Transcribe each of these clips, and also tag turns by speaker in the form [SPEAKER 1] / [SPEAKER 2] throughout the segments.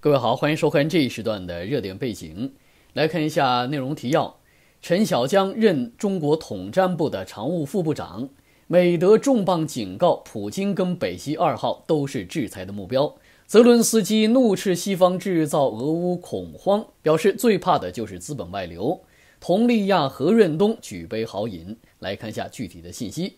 [SPEAKER 1] 各位好，欢迎收看这一时段的热点背景。来看一下内容提要：陈小江任中国统战部的常务副部长；美德重磅警告，普京跟北溪二号都是制裁的目标；泽伦斯基怒斥西方制造俄乌恐慌，表示最怕的就是资本外流。佟丽娅何润东举杯豪饮，来看一下具体的信息。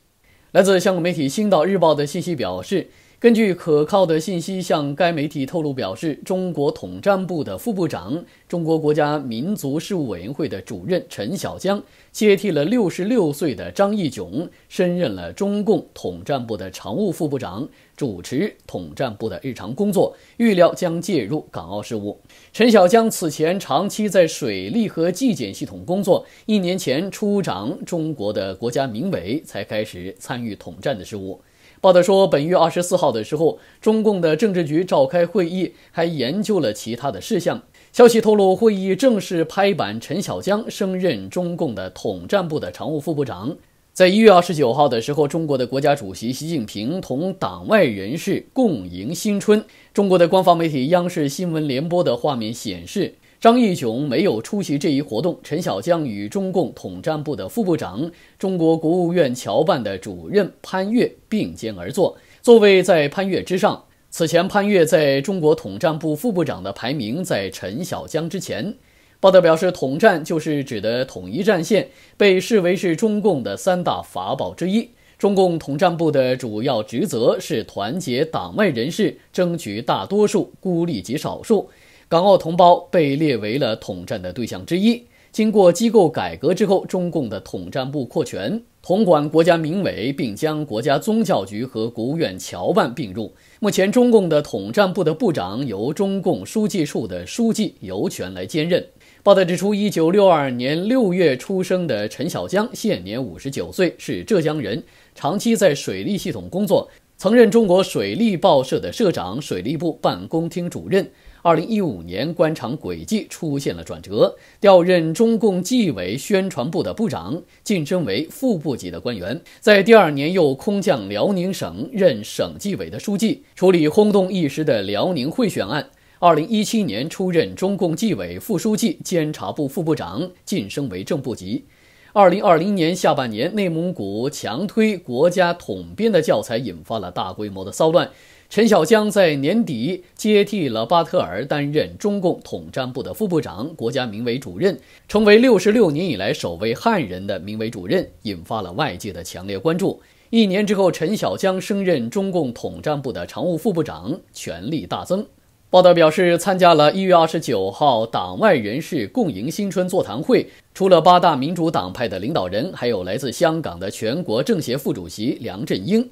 [SPEAKER 1] 来自香港媒体《星岛日报》的信息表示。根据可靠的信息，向该媒体透露表示，中国统战部的副部长、中国国家民族事务委员会的主任陈小江接替了66岁的张义炯，升任了中共统战部的常务副部长，主持统战部的日常工作，预料将介入港澳事务。陈小江此前长期在水利和纪检系统工作，一年前出掌中国的国家民委，才开始参与统战的事务。报道说，本月二十四号的时候，中共的政治局召开会议，还研究了其他的事项。消息透露，会议正式拍板，陈小江升任中共的统战部的常务副部长。在一月二十九号的时候，中国的国家主席习近平同党外人士共迎新春。中国的官方媒体央视新闻联播的画面显示。张义雄没有出席这一活动。陈小江与中共统战部的副部长、中国国务院侨办的主任潘岳并肩而坐，座位在潘岳之上。此前，潘岳在中国统战部副部长的排名在陈小江之前。报道表示，统战就是指的统一战线，被视为是中共的三大法宝之一。中共统战部的主要职责是团结党外人士，争取大多数，孤立极少数。港澳同胞被列为了统战的对象之一。经过机构改革之后，中共的统战部扩权，统管国家民委，并将国家宗教局和国务院侨办并入。目前，中共的统战部的部长由中共书记处的书记尤权来兼任。报道指出，一九六二年六月出生的陈小江，现年五十九岁，是浙江人，长期在水利系统工作，曾任中国水利报社的社长、水利部办公厅主任。二零一五年，官场轨迹出现了转折，调任中共纪委宣传部的部长，晋升为副部级的官员。在第二年，又空降辽宁省任省纪委的书记，处理轰动一时的辽宁贿选案。二零一七年，出任中共纪委副书记、监察部副部长，晋升为正部级。二零二零年下半年，内蒙古强推国家统编的教材，引发了大规模的骚乱。陈小江在年底接替了巴特尔，担任中共统战部的副部长、国家民委主任，成为六十六年以来首位汉人的民委主任，引发了外界的强烈关注。一年之后，陈小江升任中共统战部的常务副部长，权力大增。报道表示，参加了一月二十九号党外人士共迎新春座谈会，除了八大民主党派的领导人，还有来自香港的全国政协副主席梁振英。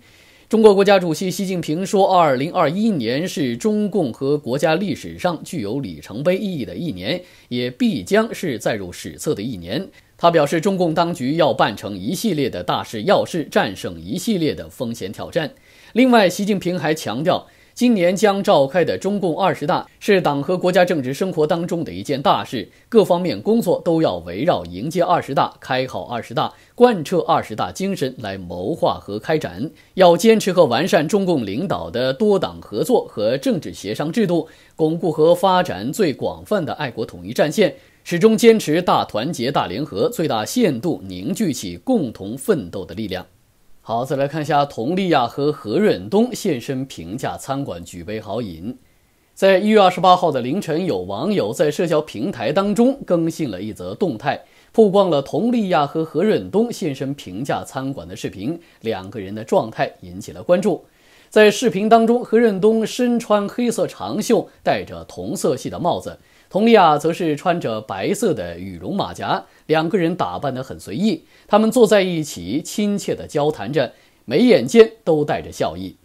[SPEAKER 1] 中国国家主席习近平说：“二零二一年是中共和国家历史上具有里程碑意义的一年，也必将是载入史册的一年。”他表示，中共当局要办成一系列的大事要事，战胜一系列的风险挑战。另外，习近平还强调。今年将召开的中共二十大是党和国家政治生活当中的一件大事，各方面工作都要围绕迎接二十大、开好二十大、贯彻二十大精神来谋划和开展。要坚持和完善中共领导的多党合作和政治协商制度，巩固和发展最广泛的爱国统一战线，始终坚持大团结大联合，最大限度凝聚起共同奋斗的力量。好，再来看一下佟丽娅和何润东现身平价餐馆举杯豪饮。在一月二十八号的凌晨，有网友在社交平台当中更新了一则动态，曝光了佟丽娅和何润东现身平价餐馆的视频，两个人的状态引起了关注。在视频当中，何润东身穿黑色长袖，戴着同色系的帽子。佟丽娅则是穿着白色的羽绒马甲，两个人打扮得很随意。他们坐在一起，亲切地交谈着，眉眼间都带着笑意。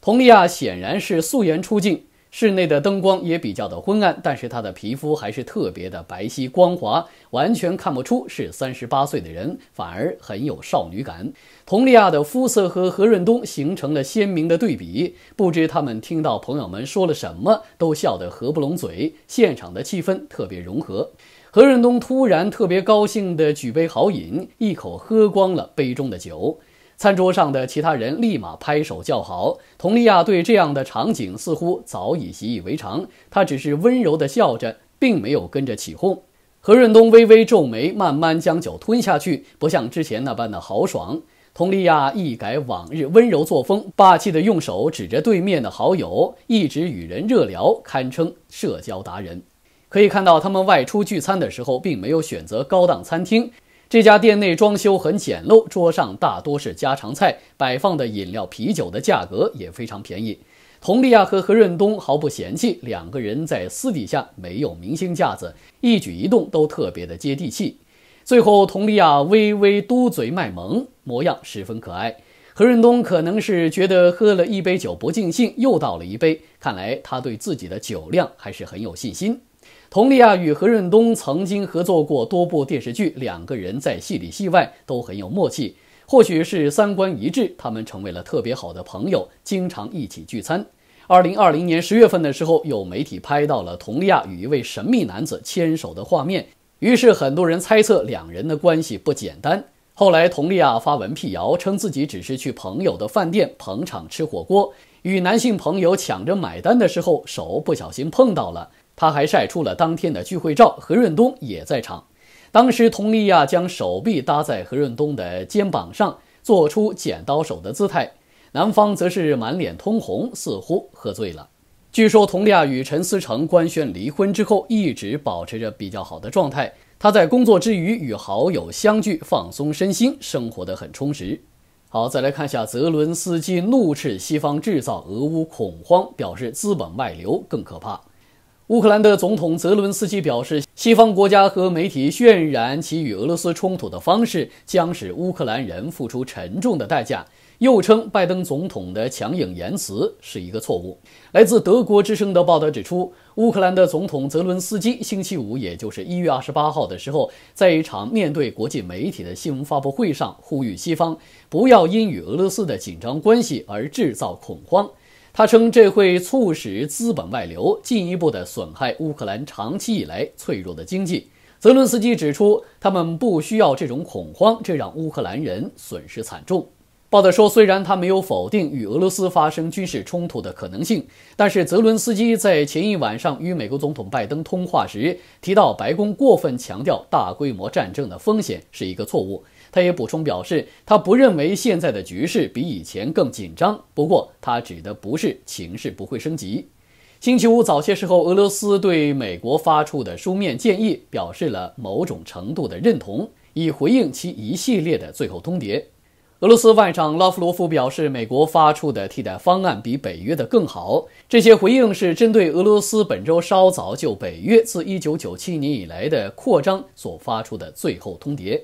[SPEAKER 1] 佟丽娅显然是素颜出镜。室内的灯光也比较的昏暗，但是她的皮肤还是特别的白皙光滑，完全看不出是三十八岁的人，反而很有少女感。佟丽娅的肤色和何润东形成了鲜明的对比，不知他们听到朋友们说了什么，都笑得合不拢嘴，现场的气氛特别融合。何润东突然特别高兴地举杯豪饮，一口喝光了杯中的酒。餐桌上的其他人立马拍手叫好，佟丽娅对这样的场景似乎早已习以为常，她只是温柔的笑着，并没有跟着起哄。何润东微微皱眉，慢慢将酒吞下去，不像之前那般的豪爽。佟丽娅一改往日温柔作风，霸气的用手指着对面的好友，一直与人热聊，堪称社交达人。可以看到，他们外出聚餐的时候，并没有选择高档餐厅。这家店内装修很简陋，桌上大多是家常菜，摆放的饮料啤酒的价格也非常便宜。佟丽娅和何润东毫不嫌弃，两个人在私底下没有明星架子，一举一动都特别的接地气。最后，佟丽娅微微嘟嘴卖萌，模样十分可爱。何润东可能是觉得喝了一杯酒不尽兴，又倒了一杯。看来他对自己的酒量还是很有信心。佟丽娅与何润东曾经合作过多部电视剧，两个人在戏里戏外都很有默契。或许是三观一致，他们成为了特别好的朋友，经常一起聚餐。二零二零年十月份的时候，有媒体拍到了佟丽娅与一位神秘男子牵手的画面，于是很多人猜测两人的关系不简单。后来，佟丽娅发文辟谣，称自己只是去朋友的饭店捧场吃火锅，与男性朋友抢着买单的时候手不小心碰到了。他还晒出了当天的聚会照，何润东也在场。当时佟丽娅将手臂搭在何润东的肩膀上，做出剪刀手的姿态，男方则是满脸通红，似乎喝醉了。据说佟丽娅与陈思诚官宣离婚之后，一直保持着比较好的状态。她在工作之余与好友相聚，放松身心，生活得很充实。好，再来看一下泽伦斯基怒斥西方制造俄乌恐慌，表示资本外流更可怕。乌克兰的总统泽伦斯基表示，西方国家和媒体渲染其与俄罗斯冲突的方式将使乌克兰人付出沉重的代价。又称拜登总统的强硬言辞是一个错误。来自德国之声的报道指出，乌克兰的总统泽伦斯基星期五，也就是一月二十八号的时候，在一场面对国际媒体的新闻发布会上呼吁西方不要因与俄罗斯的紧张关系而制造恐慌。他称，这会促使资本外流，进一步的损害乌克兰长期以来脆弱的经济。泽伦斯基指出，他们不需要这种恐慌，这让乌克兰人损失惨重。报道说，虽然他没有否定与俄罗斯发生军事冲突的可能性，但是泽伦斯基在前一晚上与美国总统拜登通话时提到，白宫过分强调大规模战争的风险是一个错误。他也补充表示，他不认为现在的局势比以前更紧张。不过，他指的不是情势不会升级。星期五早些时候，俄罗斯对美国发出的书面建议表示了某种程度的认同，以回应其一系列的最后通牒。俄罗斯外长拉夫罗夫表示，美国发出的替代方案比北约的更好。这些回应是针对俄罗斯本周稍早就北约自1997年以来的扩张所发出的最后通牒。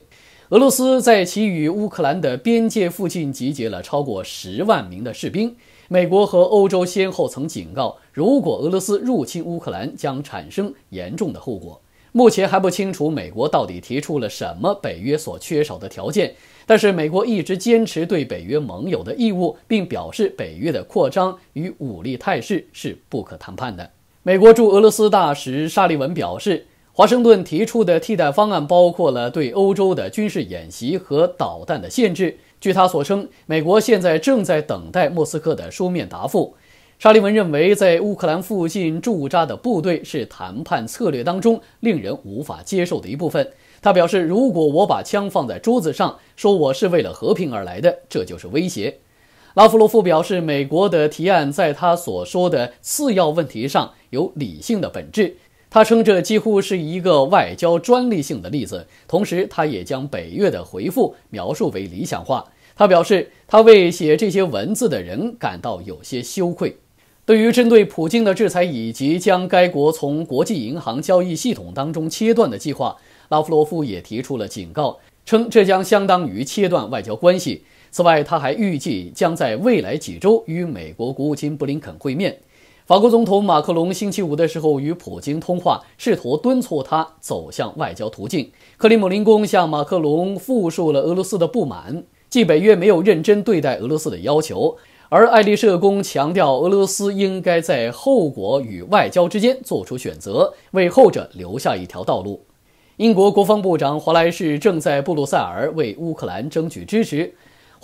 [SPEAKER 1] 俄罗斯在其与乌克兰的边界附近集结了超过十万名的士兵。美国和欧洲先后曾警告，如果俄罗斯入侵乌克兰，将产生严重的后果。目前还不清楚美国到底提出了什么北约所缺少的条件，但是美国一直坚持对北约盟友的义务，并表示北约的扩张与武力态势是不可谈判的。美国驻俄罗斯大使沙利文表示。华盛顿提出的替代方案包括了对欧洲的军事演习和导弹的限制。据他所称，美国现在正在等待莫斯科的书面答复。沙利文认为，在乌克兰附近驻扎的部队是谈判策略当中令人无法接受的一部分。他表示：“如果我把枪放在桌子上，说我是为了和平而来的，这就是威胁。”拉夫罗夫表示，美国的提案在他所说的次要问题上有理性的本质。他称这几乎是一个外交专利性的例子，同时他也将北越的回复描述为理想化。他表示，他为写这些文字的人感到有些羞愧。对于针对普京的制裁以及将该国从国际银行交易系统当中切断的计划，拉夫罗夫也提出了警告，称这将相当于切断外交关系。此外，他还预计将在未来几周与美国国务卿布林肯会面。法国总统马克龙星期五的时候与普京通话，试图敦促他走向外交途径。克里姆林宫向马克龙复述了俄罗斯的不满，即北约没有认真对待俄罗斯的要求，而爱丽舍宫强调俄罗斯应该在后果与外交之间做出选择，为后者留下一条道路。英国国防部长华莱士正在布鲁塞尔为乌克兰争取支持。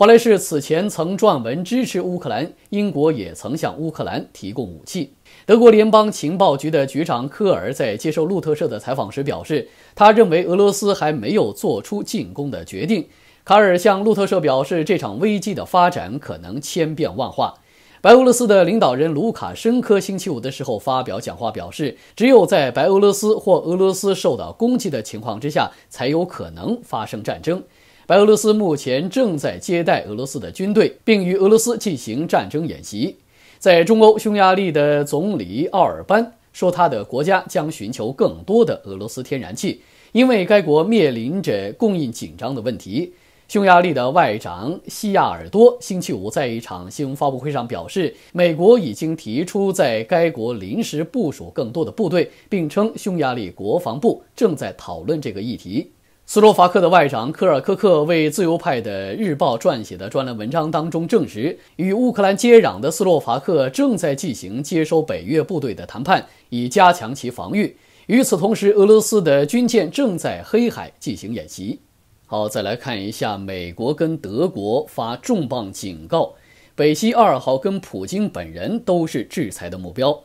[SPEAKER 1] 华莱士此前曾撰文支持乌克兰，英国也曾向乌克兰提供武器。德国联邦情报局的局长科尔在接受路透社的采访时表示，他认为俄罗斯还没有做出进攻的决定。卡尔向路透社表示，这场危机的发展可能千变万化。白俄罗斯的领导人卢卡申科星期五的时候发表讲话表示，只有在白俄罗斯或俄罗斯受到攻击的情况之下，才有可能发生战争。白俄罗斯目前正在接待俄罗斯的军队，并与俄罗斯进行战争演习。在中欧，匈牙利的总理奥尔班说，他的国家将寻求更多的俄罗斯天然气，因为该国面临着供应紧张的问题。匈牙利的外长西亚尔多星期五在一场新闻发布会上表示，美国已经提出在该国临时部署更多的部队，并称匈牙利国防部正在讨论这个议题。斯洛伐克的外长科尔科克为自由派的日报撰写的专栏文章当中证实，与乌克兰接壤的斯洛伐克正在进行接收北约部队的谈判，以加强其防御。与此同时，俄罗斯的军舰正在黑海进行演习。好，再来看一下美国跟德国发重磅警告，北溪二号跟普京本人都是制裁的目标。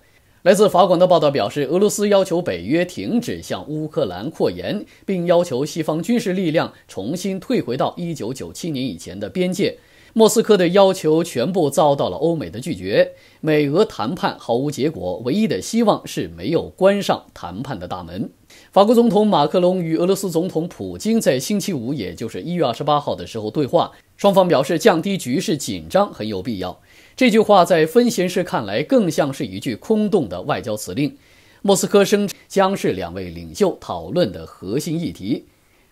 [SPEAKER 1] 来自法广的报道表示，俄罗斯要求北约停止向乌克兰扩延，并要求西方军事力量重新退回到一九九七年以前的边界。莫斯科的要求全部遭到了欧美的拒绝。美俄谈判毫无结果，唯一的希望是没有关上谈判的大门。法国总统马克龙与俄罗斯总统普京在星期五，也就是一月二十八号的时候对话，双方表示降低局势紧张很有必要。这句话在分析师看来，更像是一句空洞的外交辞令。莫斯科称将是两位领袖讨论的核心议题。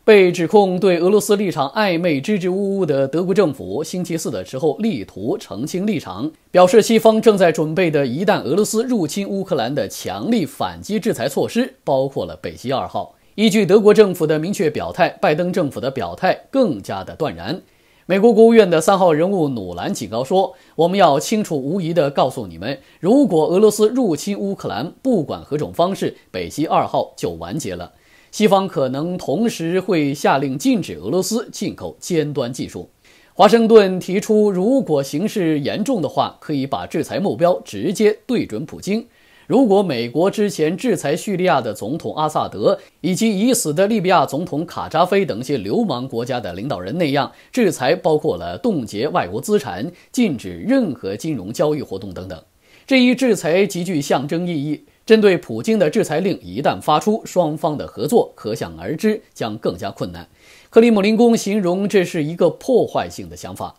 [SPEAKER 1] 被指控对俄罗斯立场暧昧、支支吾吾的德国政府，星期四的时候力图澄清立场，表示西方正在准备的一旦俄罗斯入侵乌克兰的强力反击制裁措施，包括了北溪二号。依据德国政府的明确表态，拜登政府的表态更加的断然。美国国务院的三号人物努兰警告说：“我们要清楚无疑地告诉你们，如果俄罗斯入侵乌克兰，不管何种方式，北溪二号就完结了。西方可能同时会下令禁止俄罗斯进口尖端技术。华盛顿提出，如果形势严重的话，可以把制裁目标直接对准普京。”如果美国之前制裁叙利亚的总统阿萨德以及已死的利比亚总统卡扎菲等一些流氓国家的领导人那样，制裁包括了冻结外国资产、禁止任何金融交易活动等等。这一制裁极具象征意义。针对普京的制裁令一旦发出，双方的合作可想而知将更加困难。克里姆林宫形容这是一个破坏性的想法。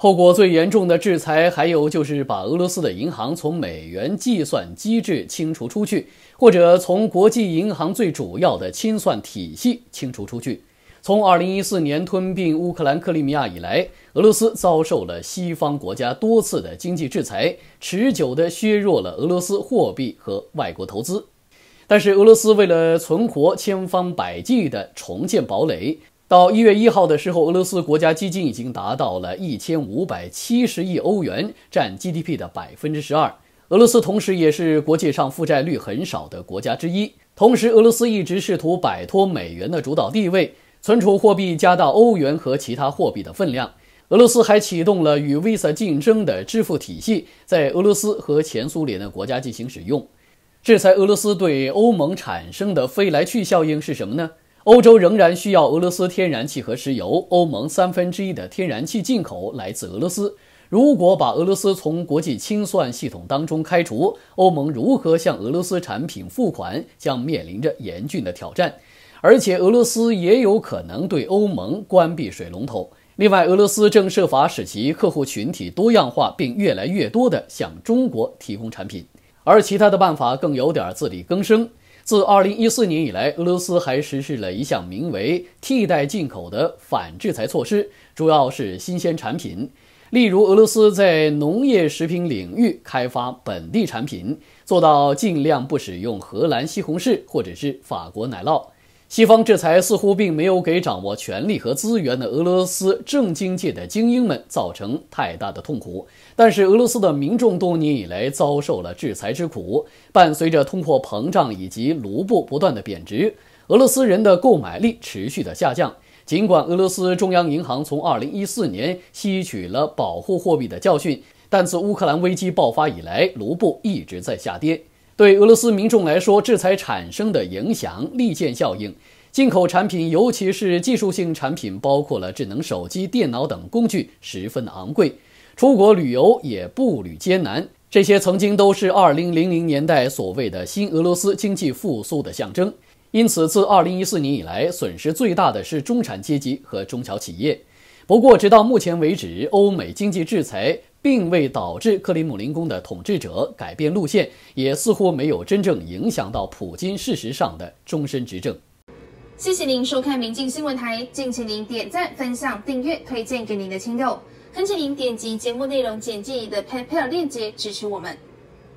[SPEAKER 1] 后果最严重的制裁，还有就是把俄罗斯的银行从美元计算机制清除出去，或者从国际银行最主要的清算体系清除出去。从二零一四年吞并乌克兰克里米亚以来，俄罗斯遭受了西方国家多次的经济制裁，持久的削弱了俄罗斯货币和外国投资。但是俄罗斯为了存活，千方百计的重建堡垒。到一月一号的时候，俄罗斯国家基金已经达到了一千五百七十亿欧元，占 GDP 的百分之十二。俄罗斯同时也是国际上负债率很少的国家之一。同时，俄罗斯一直试图摆脱美元的主导地位，存储货币，加大欧元和其他货币的分量。俄罗斯还启动了与 Visa 竞争的支付体系，在俄罗斯和前苏联的国家进行使用。制裁俄罗斯对欧盟产生的飞来去效应是什么呢？欧洲仍然需要俄罗斯天然气和石油，欧盟三分之一的天然气进口来自俄罗斯。如果把俄罗斯从国际清算系统当中开除，欧盟如何向俄罗斯产品付款将面临着严峻的挑战。而且，俄罗斯也有可能对欧盟关闭水龙头。另外，俄罗斯正设法使其客户群体多样化，并越来越多地向中国提供产品，而其他的办法更有点自力更生。自二零一四年以来，俄罗斯还实施了一项名为“替代进口”的反制裁措施，主要是新鲜产品。例如，俄罗斯在农业食品领域开发本地产品，做到尽量不使用荷兰西红柿或者是法国奶酪。西方制裁似乎并没有给掌握权力和资源的俄罗斯政经界的精英们造成太大的痛苦，但是俄罗斯的民众多年以来遭受了制裁之苦，伴随着通货膨胀以及卢布不断的贬值，俄罗斯人的购买力持续的下降。尽管俄罗斯中央银行从2014年吸取了保护货币的教训，但自乌克兰危机爆发以来，卢布一直在下跌。对俄罗斯民众来说，制裁产生的影响立见效应，进口产品，尤其是技术性产品，包括了智能手机、电脑等工具，十分昂贵；出国旅游也步履艰难。这些曾经都是2000年代所谓的新俄罗斯经济复苏的象征。因此，自2014年以来，损失最大的是中产阶级和中小企业。不过，直到目前为止，欧美经济制裁。并未导致克里姆林宫的统治者改变路线，也似乎没有真正影响到普京事实上的终身执政。谢谢您收看明镜新闻台，敬请您点赞、分享、订阅、推荐给您的亲友，恳请您点击节目内容简介里的 PayPal 链接支持我们。